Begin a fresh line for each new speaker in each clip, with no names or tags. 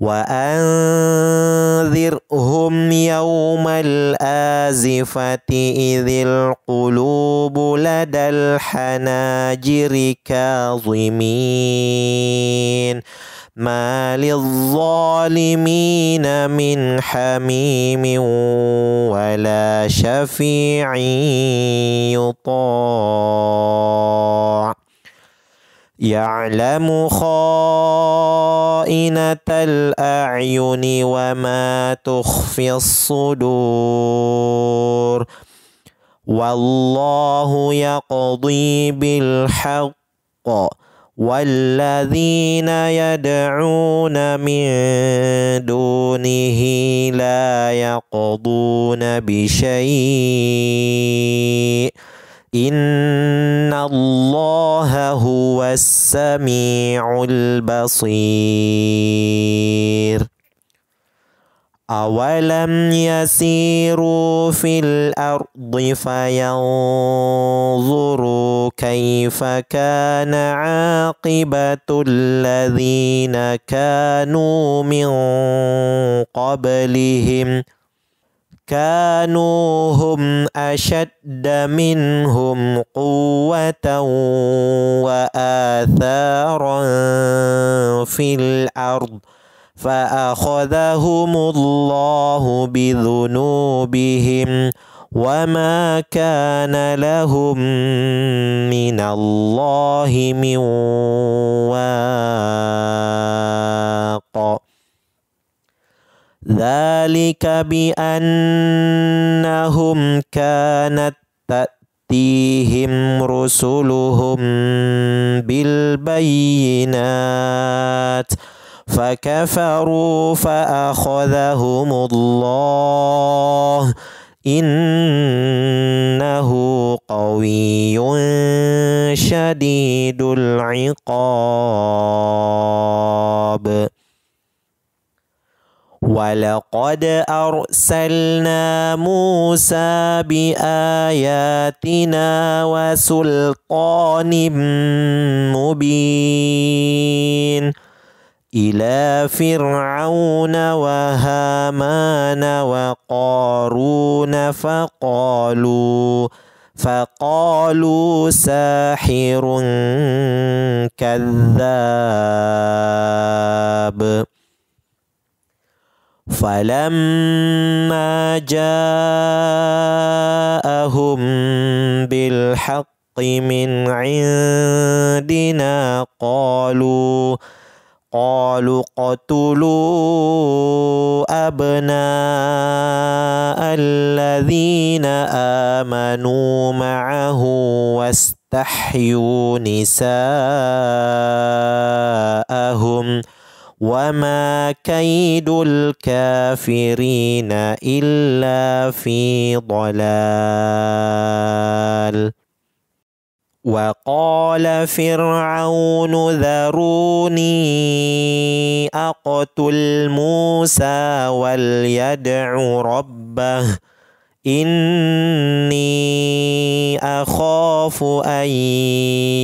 وأنذرهم يوم الآزفة إذ القلوب لدى الحناجر كاظمين ما للظالمين من حميم ولا شفيع يطاع يعلم خاطئ خائنة الأعين وما تخفي الصدور والله يقضي بالحق والذين يدعون من دونه لا يقضون بشيء إن الله هو السميع البصير أولم يسيروا في الأرض فينظروا كيف كان عاقبة الذين كانوا من قبلهم ۖ كانوا هم أشد منهم قوة وآثارا في الأرض فأخذهم الله بذنوبهم وما كان لهم من الله من ذلك بأنهم كانت تأتيهم رسلهم بالبينات فكفروا فأخذهم الله إنه قوي شديد العقاب ولقد أرسلنا موسى بآياتنا وسلطان مبين إلى فرعون وهامان وقارون فقالوا فقالوا ساحر كذاب فلما جاءهم بالحق من عندنا قالوا قالوا قتلوا أبناء الذين آمنوا معه واستحيوا نساءهم ۖ وما كيد الكافرين الا في ضلال وقال فرعون ذروني اقتل موسى وليدع ربه إني أخاف أن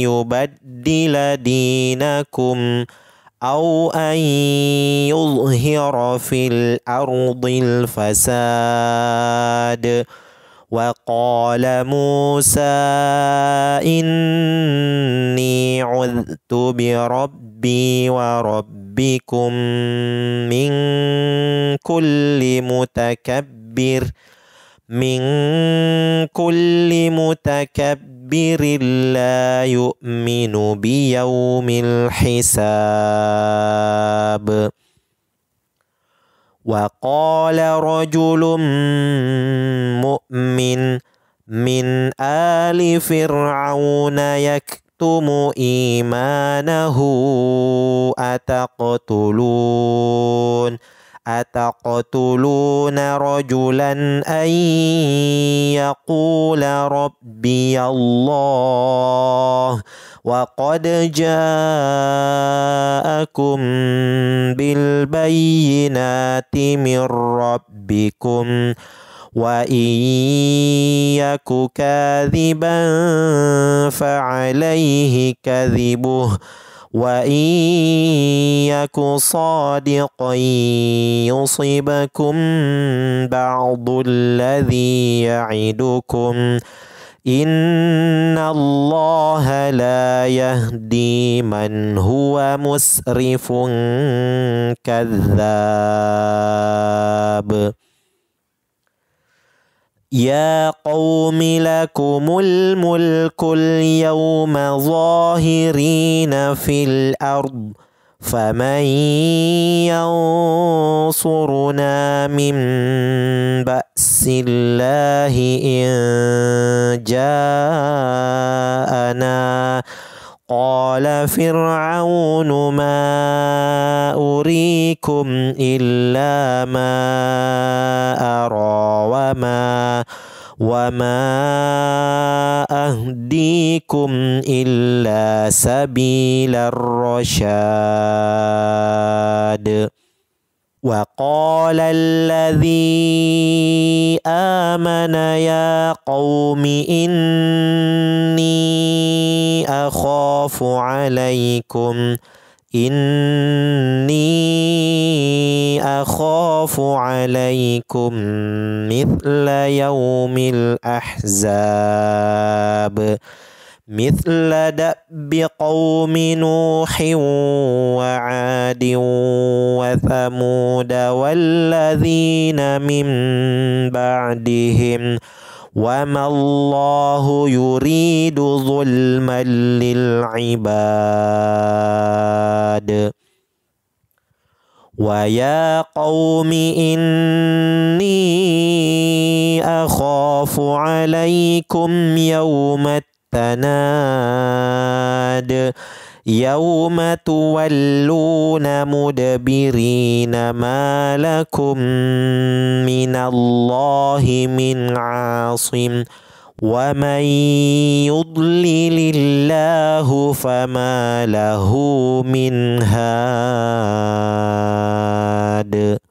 يبدل دينكم أو أن يظهر في الأرض الفساد وقال موسى إني عذت بربي وربكم من كل متكبر ۖ من كل متكبر لا يؤمن بيوم الحساب وقال رجل مؤمن من آل فرعون يكتم إيمانه أتقتلون أتقتلون رجلا أن يقول ربي الله وقد جاءكم بالبينات من ربكم وإن يك كاذبا فعليه كذبه وإن يك صادقا يصبكم بعض الذي يعدكم إن الله لا يهدي من هو مسرف كذاب يا قوم لكم الملك اليوم ظاهرين في الارض فمن ينصرنا من باس الله ان جاء قال فرعون ما أريكم إلا ما أرى وما وما أهديكم إلا سبيل الرشاد وقال الذي آمن يا قوم إني أخاف عليكم إني أخاف عليكم مثل يوم الأحزاب مثل دأب قوم نوح وعاد وثمود والذين من بعدهم ۖ وما الله يريد ظلما للعباد ويا قوم إني أخاف عليكم يوم التناد يوم تولون مدبرين ما لكم من الله من عاصم ومن يضلل الله فما له من هاد